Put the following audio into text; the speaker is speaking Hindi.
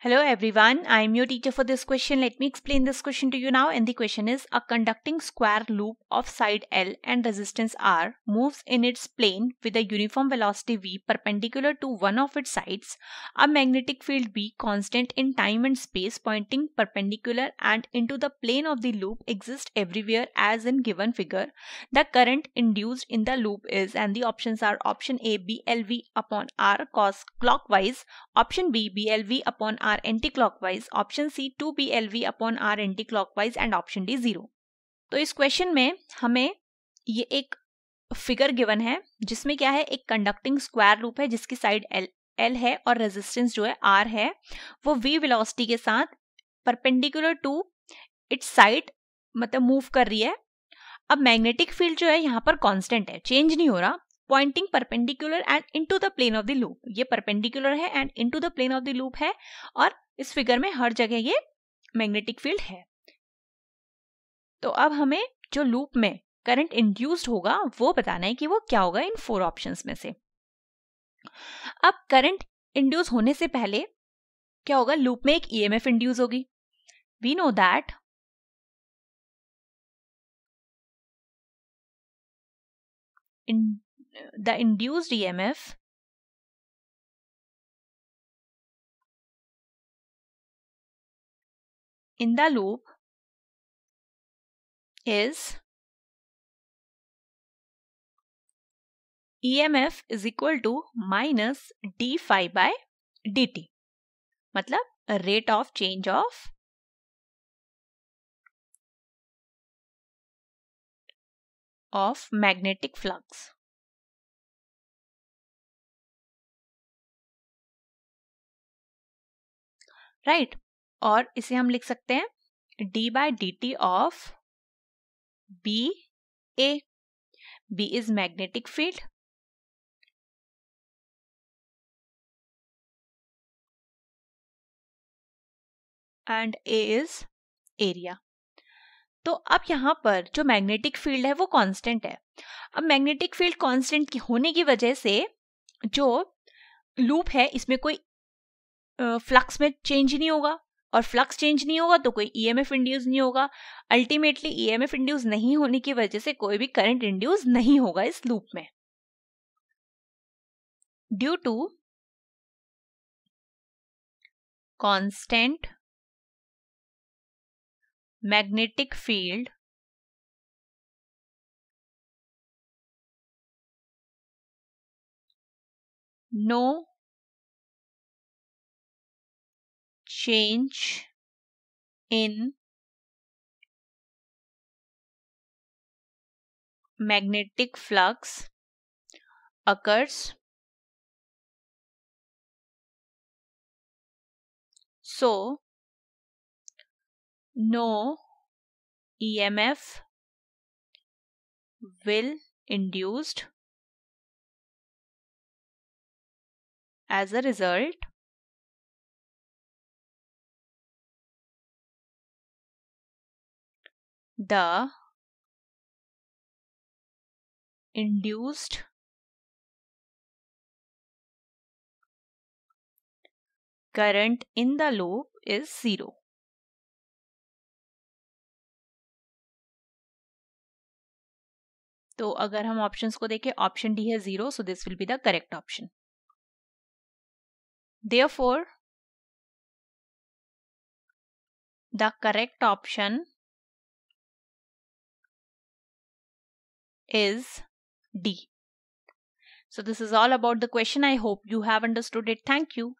Hello everyone, I am your teacher for this question. Let me explain this question to you now and the question is a conducting square loop of side L and resistance R moves in its plane with a uniform velocity V perpendicular to one of its sides, a magnetic field B constant in time and space pointing perpendicular and into the plane of the loop exists everywhere as in given figure. The current induced in the loop is and the options are option A BLV upon R cos clockwise, option B BLV upon R R anticlockwise, option C 2p LV upon R anticlockwise and option D zero तो इस क्वेश्चन में हमें ये एक फिगर गिवन है जिसमें क्या है एक कंडक्टिंग स्क्वायर लूप है जिसकी साइड एल एल है और रेजिस्टेंस जो है आर है वो वी वेलोसिटी के साथ परपेंडिकुलर टू इट्स साइड मतलब मूव कर रही है अब मैग्नेटिक फील्ड जो है यहाँ पर कांस्टेंट है चेंज नहीं हो रहा pointing perpendicular and into the plane of the loop ये परपेंडिकुलर है and into the plane of the loop है और इस फिगर में हर जगह ये मैग्नेटिक फील्ड है तो अब हमें जो लूप में करंट इंड्यूस्ड होगा वो बताना है कि वो क्या होगा इन फोर ऑप्शन में से अब करंट इंड्यूस होने से पहले क्या होगा लूप में एक ईएमएफ e इंड्यूस होगी we know that in the induced EMF in the loop is EMF is equal to minus d phi by dt मतलब rate of change of of magnetic flux. Right right? और इसे हम लिख सकते हैं D by D T of B A B is magnetic field and A is area तो अब यहां पर जो मैग्नेटिक फील्ड है वो कांस्टेंट है अब मैग्नेटिक फील्ड कांस्टेंट की होने की वजह से जो लूप है इसमें कोई फ्लक्स में चेंज नहीं होगा और फ्लक्स चेंज नहीं होगा तो कोई ई एम एफ इंड्यूस नहीं होगा ultimately E M F induce नहीं होने की वजह से कोई भी करंट इंड्यूस नहीं होगा इस लूप में due to constant magnetic field no change in magnetic flux occurs so no EMF will induced as a result the induced current in the loop is zero. तो अगर हम ऑप्शंस को देखें ऑप्शन डी है zero so this will be the correct option therefore the correct option is is D. So this is all about the question. I hope you have understood it. Thank you.